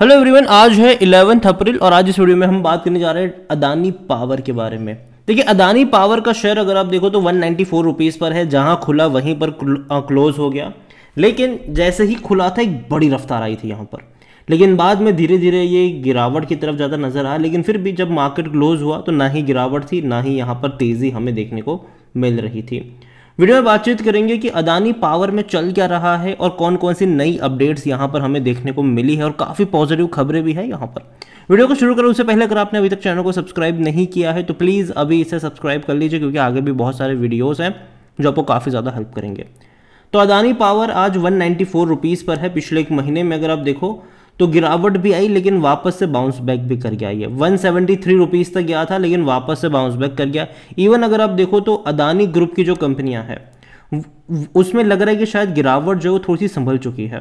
hello everyone आज है eleventh अप्रैल और आज इस वीडियो में हम बात करने जा रहे हैं अदानी पावर के बारे में देखिए अदानी पावर का शेयर अगर आप देखो तो वन नाइन्टी पर है जहां खुला वहीं पर क्लोज हो गया लेकिन जैसे ही खुला था एक बड़ी रफ्तार आई थी यहाँ पर लेकिन बाद में धीरे धीरे ये गिरावट की तरफ ज़्यादा नज़र आया लेकिन फिर भी जब मार्केट क्लोज हुआ तो ना ही गिरावट थी ना ही यहाँ पर तेज़ी हमें देखने को मिल रही थी वीडियो में बातचीत करेंगे कि अदानी पावर में चल क्या रहा है और कौन कौन सी नई अपडेट्स यहाँ पर हमें देखने को मिली है और काफ़ी पॉजिटिव खबरें भी है यहाँ पर वीडियो को शुरू करो उससे पहले अगर आपने अभी तक चैनल को सब्सक्राइब नहीं किया है तो प्लीज़ अभी इसे सब्सक्राइब कर लीजिए क्योंकि आगे भी बहुत सारे वीडियोज़ हैं जो आपको काफ़ी ज़्यादा हेल्प करेंगे तो अदानी पावर आज वन नाइन्टी पर है पिछले एक महीने में अगर आप देखो तो गिरावट भी आई लेकिन वापस से बाउंस बैक भी कर गया ये वन सेवेंटी थ्री रुपीज़ तक गया था लेकिन वापस से बाउंस बैक कर गया इवन अगर आप देखो तो अदानी ग्रुप की जो कंपनियां हैं उसमें लग रहा है कि शायद गिरावट जो है थोड़ी सी संभल चुकी है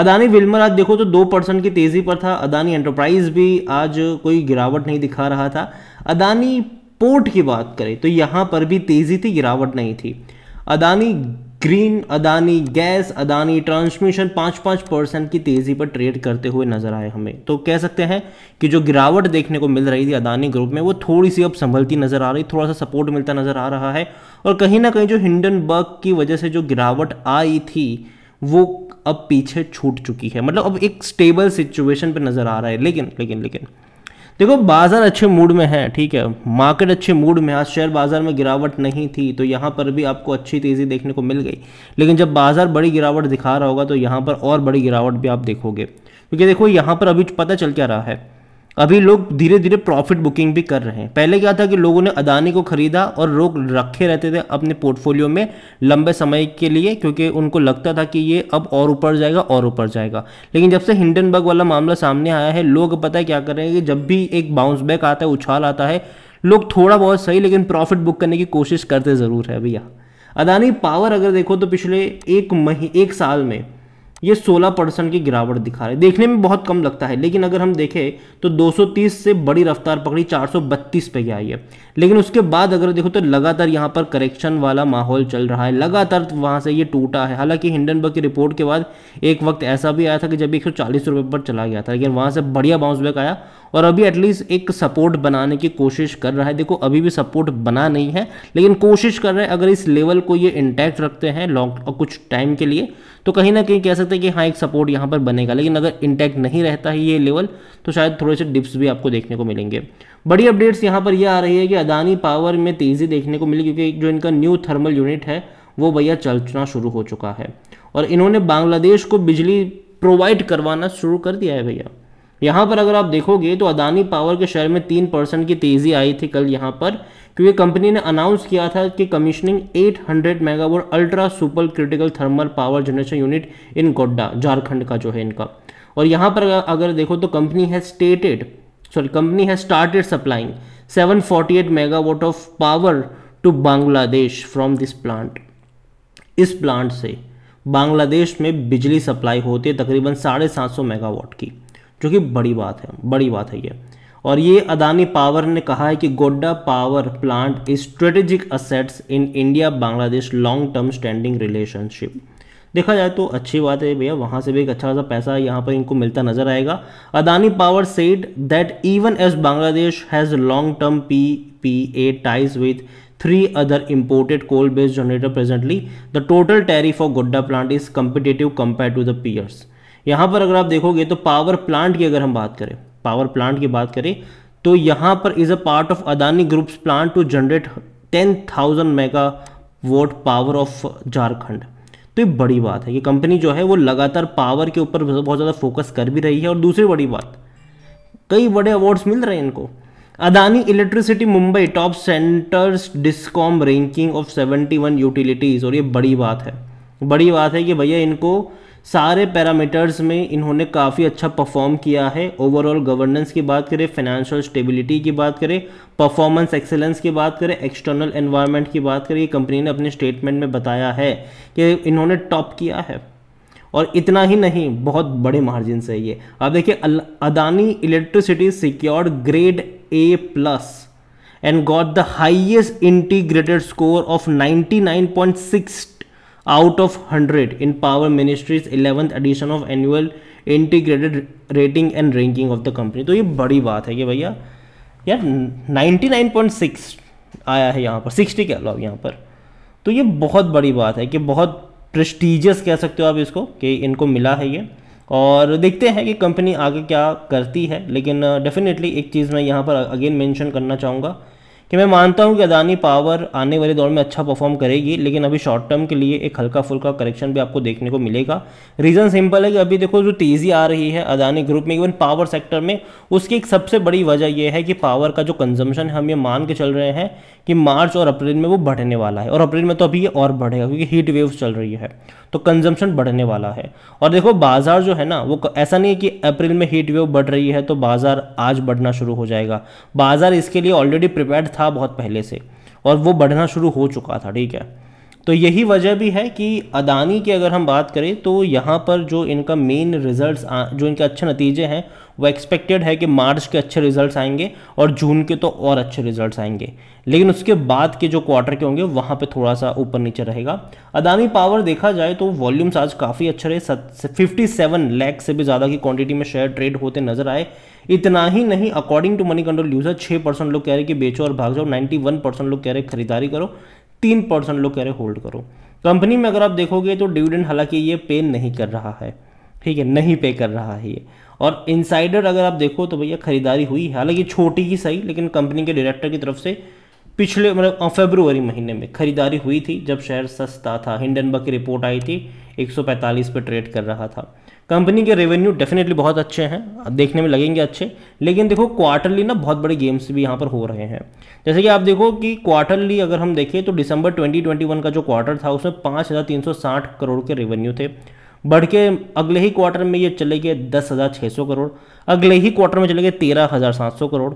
अदानी विल्मर आज देखो तो दो परसेंट की तेज़ी पर था अदानी एंटरप्राइज भी आज कोई गिरावट नहीं दिखा रहा था अदानी पोर्ट की बात करें तो यहां पर भी तेज़ी थी गिरावट नहीं थी Adani green Adani gas Adani transmission पाँच पाँच परसेंट की तेज़ी पर ट्रेड करते हुए नजर आए हमें तो कह सकते हैं कि जो गिरावट देखने को मिल रही थी अदानी ग्रुप में वो थोड़ी सी अब संभलती नज़र आ रही थोड़ा सा सपोर्ट मिलता नज़र आ रहा है और कहीं ना कहीं जो हिंडनबर्ग की वजह से जो गिरावट आई थी वो अब पीछे छूट चुकी है मतलब अब एक स्टेबल सिचुएशन पर नज़र आ रहा है लेकिन लेकिन लेकिन देखो बाजार अच्छे मूड में है ठीक है मार्केट अच्छे मूड में आज शेयर बाजार में गिरावट नहीं थी तो यहाँ पर भी आपको अच्छी तेज़ी देखने को मिल गई लेकिन जब बाजार बड़ी गिरावट दिखा रहा होगा तो यहाँ पर और बड़ी गिरावट भी आप देखोगे क्योंकि देखो यहाँ पर अभी पता चल क्या रहा है अभी लोग धीरे धीरे प्रॉफिट बुकिंग भी कर रहे हैं पहले क्या था कि लोगों ने अदानी को खरीदा और लोग रखे रहते थे अपने पोर्टफोलियो में लंबे समय के लिए क्योंकि उनको लगता था कि ये अब और ऊपर जाएगा और ऊपर जाएगा लेकिन जब से हिंडनबर्ग वाला मामला सामने आया है लोग पता है क्या कर रहे हैं कि जब भी एक बाउंस बैक आता है उछाल आता है लोग थोड़ा बहुत सही लेकिन प्रॉफिट बुक करने की कोशिश करते ज़रूर है भैया अदानी पावर अगर देखो तो पिछले एक मही एक साल में ये 16 परसेंट की गिरावट दिखा रहे देखने में बहुत कम लगता है लेकिन अगर हम देखें तो 230 से बड़ी रफ्तार पकड़ी 432 पे गया ये लेकिन उसके बाद अगर देखो तो लगातार यहाँ पर करेक्शन वाला माहौल चल रहा है लगातार वहाँ से ये टूटा है हालांकि हिंडनबर्ग की रिपोर्ट के बाद एक वक्त ऐसा भी आया था कि जब एक सौ पर चला गया था लेकिन वहाँ से बढ़िया बाउंस बैक आया और अभी एटलीस्ट एक सपोर्ट बनाने की कोशिश कर रहा है देखो अभी भी सपोर्ट बना नहीं है लेकिन कोशिश कर रहे हैं अगर इस लेवल को ये इंटैक्ट रखते हैं लॉन्ग कुछ टाइम के लिए तो कहीं ना कहीं कह सकते हैं कि हाँ एक सपोर्ट यहाँ पर बनेगा लेकिन अगर इंटैक्ट नहीं रहता है ये लेवल तो शायद थोड़े से डिप्स भी आपको देखने को मिलेंगे बड़ी अपडेट्स यहाँ पर यह आ रही है कि अदानी पावर में तेज़ी देखने को मिली क्योंकि जो इनका न्यू थर्मल यूनिट है वो भैया चलना शुरू हो चुका है और इन्होंने बांग्लादेश को बिजली प्रोवाइड करवाना शुरू कर दिया है भैया यहाँ पर अगर आप देखोगे तो अदानी पावर के शेयर में तीन परसेंट की तेज़ी आई थी कल यहाँ पर क्योंकि कंपनी ने अनाउंस किया था कि commissioning 800 megawatt ultra super critical thermal power generation unit in Godda Jharkhand का जो है इनका और यहाँ पर अगर देखो तो कंपनी है स्टेटेड सॉरी कंपनी है started supplying 748 megawatt of power to Bangladesh from this plant इस प्लांट से बांग्लादेश में बिजली सप्लाई होती है तकरीबन साढ़े सात सौ मेगावाट की जो कि बड़ी बात है बड़ी बात है ये और ये अदानी पावर ने कहा है कि Godda power plant is strategic assets in India Bangladesh long term standing relationship देखा जाए तो अच्छी बात है भैया वहाँ से भी एक अच्छा खासा पैसा यहाँ पर इनको मिलता नजर आएगा Adani power said that even as Bangladesh has long term P P A ties with three other imported coal based generator presently the total tariff of Godda plant is competitive compare to the peers यहाँ पर अगर आप देखोगे तो power plant की अगर हम बात करें पावर प्लांट की बात करें तो यहाँ पर is a part of Adani group's plan to generate ten thousand megawatt power of Jharkhand तो ये बड़ी बात है कि कंपनी जो है वो लगातार पावर के ऊपर बहुत ज़्यादा फोकस कर भी रही है और दूसरी बड़ी बात कई बड़े अवार्ड्स मिल रहे हैं इनको Adani electricity Mumbai top centres discom ranking of 71 utilities और ये बड़ी बात है बड़ी बात है कि भैया इनको सारे पैरामीटर्स में इन्होंने काफ़ी अच्छा परफॉर्म किया है ओवरऑल गवर्नेंस की बात करें फाइनेंशियल स्टेबिलिटी की बात करें परफॉर्मेंस एक्सेलेंस की बात करें एक्सटर्नल एनवायरनमेंट की बात करें ये कंपनी ने अपने स्टेटमेंट में बताया है कि इन्होंने टॉप किया है और इतना ही नहीं बहुत बड़े मार्जिन से ये अब देखिए Adani electricity secured grade A plus and got the highest integrated score of six out of hundred in power ministries eleventh edition of annual integrated rating and ranking of the company तो ये बड़ी बात है कि भैया यार 99.6 आया है यहाँ पर 60 के अलावा यहाँ पर तो ये बहुत बड़ी बात है कि बहुत प्रेस्टिजियस कह सकते हो आप इसको कि इनको मिला है ये और देखते हैं कि कंपनी आगे क्या करती है लेकिन डेफिनेटली uh, एक चीज़ मैं यहाँ पर अगेन मेंशन करना चाहूँगा कि मैं मानता हूँ कि अदानी पावर आने वाले दौर में अच्छा परफॉर्म करेगी लेकिन अभी शॉर्ट टर्म के लिए एक हल्का फुल्का करेक्शन भी आपको देखने को मिलेगा रीज़न सिंपल है कि अभी देखो जो तेज़ी आ रही है अदानी ग्रुप में इवन पावर सेक्टर में उसकी एक सबसे बड़ी वजह यह है कि पावर का जो कंजम्पशन हम ये मान के चल रहे हैं कि मार्च और अप्रैल में वो बढ़ने वाला है और अप्रैल में तो अभी ये और बढ़ेगा क्योंकि हीट वेव चल रही है तो कंजम्पशन बढ़ने वाला है और देखो बाजार जो है ना वो ऐसा नहीं है कि अप्रैल में हीट वेव बढ़ रही है तो बाजार आज बढ़ना शुरू हो जाएगा बाजार इसके लिए ऑलरेडी प्रिपेयर था था बहुत पहले से और वो बढ़ना शुरू हो चुका था ठीक है तो यही वजह भी है कि अदानी की अगर हम बात करें तो यहाँ पर जो इनका मेन रिजल्ट्स जो इनके अच्छे नतीजे हैं वो एक्सपेक्टेड है कि मार्च के अच्छे रिजल्ट्स आएंगे और जून के तो और अच्छे रिजल्ट्स आएंगे लेकिन उसके बाद के जो क्वार्टर के होंगे वहाँ पे थोड़ा सा ऊपर नीचे रहेगा अदानी पावर देखा जाए तो वॉल्यूम्स आज काफ़ी अच्छे रहे फिफ्टी सेवन लैख से भी ज़्यादा की क्वांटिटी में शेयर ट्रेड होते नजर आए इतना ही नहीं according to Moneycontrol user छः परसेंट लोग कह रहे कि बेचो और भाग जाओ नाइन्टी वन परसेंट लोग कह रहे खरीदारी करो तीन परसेंट लोग कह रहे होल्ड करो कंपनी में अगर आप देखोगे तो डिविडेंड हालांकि ये पे नहीं कर रहा है ठीक है नहीं पे कर रहा है ये और इनसाइडर अगर आप देखो तो भैया खरीदारी हुई है हालांकि छोटी ही सही लेकिन कंपनी के डायरेक्टर की तरफ से पिछले मतलब फेब्रुवरी महीने में खरीदारी हुई थी जब शेयर सस्ता था हिंडनबर्ग की रिपोर्ट आई थी 145 पे ट्रेड कर रहा था कंपनी के रेवेन्यू डेफिनेटली बहुत अच्छे हैं देखने में लगेंगे अच्छे लेकिन देखो क्वार्टरली ना बहुत बड़े गेम्स भी यहाँ पर हो रहे हैं जैसे कि आप देखो कि क्वार्टरली अगर हम देखें तो दिसंबर 2021 का जो क्वार्टर था उसमें 5,360 करोड़ के रेवेन्यू थे बढ़ के अगले ही क्वार्टर में ये चले गए दस हज़ार छः सौ करोड़ अगले ही क्वार्टर में चले गए तेरह हज़ार सात सौ करोड़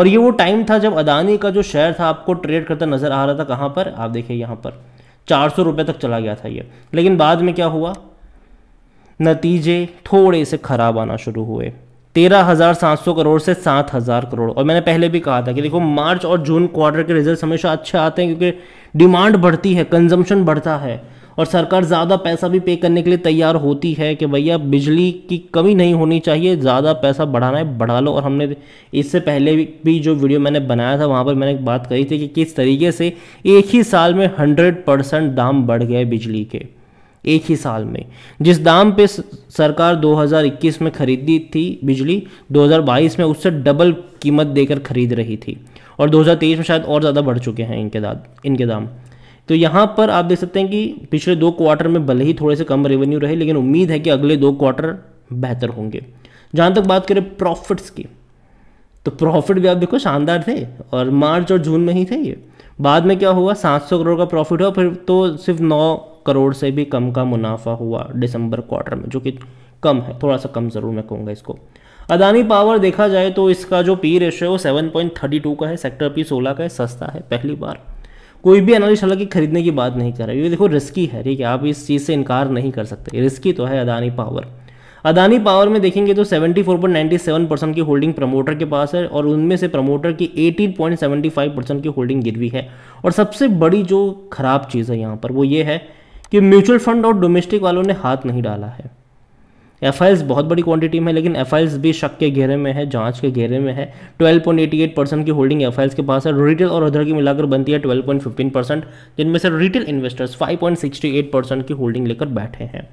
और ये वो टाइम था जब अदानी का जो शेयर था आपको ट्रेड करता नज़र आ रहा था कहाँ पर आप देखिए यहाँ पर चार सौ रुपये तक चला गया था ये लेकिन बाद में क्या हुआ नतीजे थोड़े से ख़राब आना शुरू हुए तेरह हज़ार सात सौ करोड़ से सात हज़ार करोड़ और मैंने पहले भी कहा था कि देखो मार्च और जून क्वार्टर के रिजल्ट हमेशा अच्छे आते हैं क्योंकि डिमांड बढ़ती है कंजम्पशन बढ़ता है और सरकार ज़्यादा पैसा भी पे करने के लिए तैयार होती है कि भैया बिजली की कमी नहीं होनी चाहिए ज़्यादा पैसा बढ़ाना है बढ़ा लो और हमने इससे पहले भी जो वीडियो मैंने बनाया था वहाँ पर मैंने बात कही थी कि किस तरीके से एक ही साल में हंड्रेड परसेंट दाम बढ़ गए बिजली के एक ही साल में जिस दाम पे सरकार 2021 में खरीदी थी बिजली 2022 में उससे डबल कीमत देकर खरीद रही थी और 2023 में शायद और ज़्यादा बढ़ चुके हैं इनके दाद इनके दाम तो यहाँ पर आप देख सकते हैं कि पिछले दो क्वार्टर में भले ही थोड़े से कम रेवेन्यू रहे लेकिन उम्मीद है कि अगले दो क्वार्टर बेहतर होंगे जहाँ तक बात करें प्रॉफिट्स की तो प्रॉफिट भी आप देखो शानदार थे और मार्च और जून में ही थे ये बाद में क्या हुआ 700 करोड़ का प्रॉफिट हुआ फिर तो सिर्फ नौ करोड़ से भी कम का मुनाफा हुआ दिसंबर क्वार्टर में जो कि कम है थोड़ा सा कम ज़रूर मैं कहूँगा इसको अदानी पावर देखा जाए तो इसका जो पी रेशो है वो सेवन पॉइंट थर्टी टू का है सेक्टर पी सोलह का है सस्ता है पहली बार कोई भी एनालिस्ट हालांकि खरीदने की बात नहीं कर रहा ये देखो रिस्की है ठीक है आप इस चीज़ से इनकार नहीं कर सकते रिस्की तो है अदानी पावर अदानी पावर में देखेंगे तो 74.97 परसेंट की होल्डिंग प्रमोटर के पास है और उनमें से प्रमोटर की 18.75 परसेंट की होल्डिंग गिरवी है और सबसे बड़ी जो खराब चीज़ है यहाँ पर वो ये है कि म्यूचुअल फंड और डोमेस्टिक वालों ने हाथ नहीं डाला है एफ बहुत बड़ी क्वांटिटी में लेकिन एफ भी शक के घेरे में है जांच के घेरे में है 12.88 परसेंट की होल्डिंग एफ के पास है रिटेल और अदर की मिलाकर बनती है 12.15 परसेंट जिनमें से रिटेल इन्वेस्टर्स 5.68 परसेंट की होल्डिंग लेकर बैठे हैं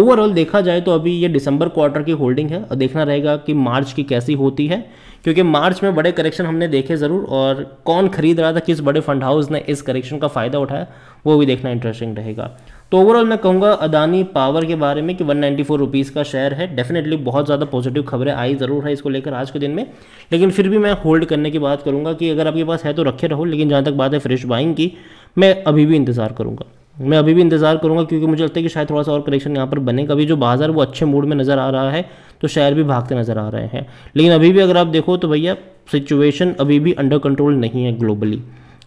ओवरऑल देखा जाए तो अभी ये दिसंबर क्वार्टर की होल्डिंग है और देखना रहेगा कि मार्च की कैसी होती है क्योंकि मार्च में बड़े करेक्शन हमने देखे ज़रूर और कौन खरीद रहा था किस बड़े फंड हाउस ने इस करेक्शन का फ़ायदा उठाया वो भी देखना इंटरेस्टिंग रहेगा तो ओवरऑल मैं कहूँगा अदानी पावर के बारे में कि वन नाइन्टी का शेयर है डेफिनेटली बहुत ज़्यादा पॉजिटिव खबरें आई ज़रूर है इसको लेकर आज के दिन में लेकिन फिर भी मैं होल्ड करने की बात करूँगा कि अगर आपके पास है तो रखे रहो लेकिन जहाँ तक बात है फ्रेश बाइंग की मैं अभी भी इंतज़ार करूँगा मैं अभी भी इंतज़ार करूंगा क्योंकि मुझे लगता है कि शायद थोड़ा सा और करेक्शन यहाँ पर बने कभी जो बाजार वो अच्छे मूड में नज़र आ रहा है तो शेयर भी भागते नज़र आ रहे हैं लेकिन अभी भी अगर आप देखो तो भैया सिचुएशन अभी भी अंडर कंट्रोल नहीं है ग्लोबली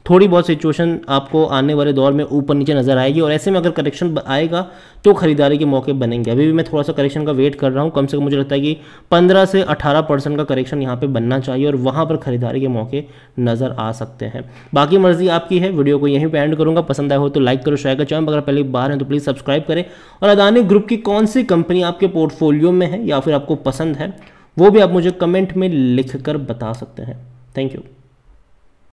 थोड़ी बहुत सिचुएशन आपको आने वाले दौर में ऊपर नीचे नजर आएगी और ऐसे में अगर करेक्शन आएगा तो खरीदारी के मौके बनेंगे अभी भी मैं थोड़ा सा करेक्शन का वेट कर रहा हूँ कम से कम मुझे लगता है कि 15 से 18 परसेंट का करेक्शन यहाँ पे बनना चाहिए और वहाँ पर खरीदारी के मौके नज़र आ सकते हैं बाकी मर्जी आपकी है वीडियो को यहीं पर एंड करूँगा पसंद आए हो तो लाइक करो शेयर करो चाहे अगर पहले बाहर हैं तो प्लीज़ सब्सक्राइब करें और अदानी ग्रुप की कौन सी कंपनी आपके पोर्टफोलियो में है या फिर आपको पसंद है वो भी आप मुझे कमेंट में लिख कर बता सकते हैं थैंक यू